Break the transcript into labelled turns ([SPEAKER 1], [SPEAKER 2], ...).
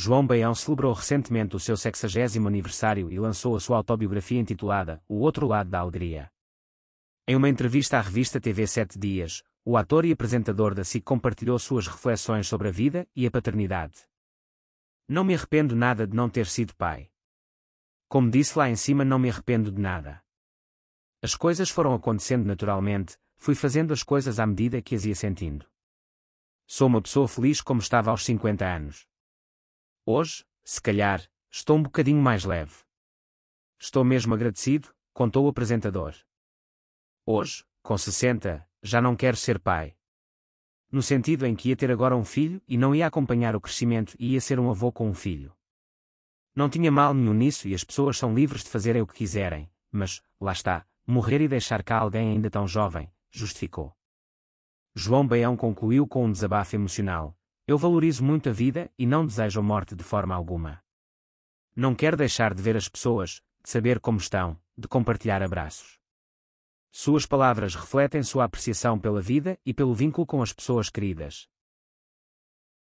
[SPEAKER 1] João Baião celebrou recentemente o seu 60 aniversário e lançou a sua autobiografia intitulada O Outro Lado da Alegria. Em uma entrevista à revista TV Sete Dias, o ator e apresentador da SIC compartilhou suas reflexões sobre a vida e a paternidade. Não me arrependo nada de não ter sido pai. Como disse lá em cima, não me arrependo de nada. As coisas foram acontecendo naturalmente, fui fazendo as coisas à medida que as ia sentindo. Sou uma pessoa feliz como estava aos 50 anos. Hoje, se calhar, estou um bocadinho mais leve. Estou mesmo agradecido, contou o apresentador. Hoje, com 60, já não quero ser pai. No sentido em que ia ter agora um filho e não ia acompanhar o crescimento e ia ser um avô com um filho. Não tinha mal nenhum nisso e as pessoas são livres de fazerem o que quiserem, mas, lá está, morrer e deixar cá alguém ainda tão jovem, justificou. João Baião concluiu com um desabafo emocional, eu valorizo muito a vida e não desejo a morte de forma alguma. Não quero deixar de ver as pessoas, de saber como estão, de compartilhar abraços. Suas palavras refletem sua apreciação pela vida e pelo vínculo com as pessoas queridas,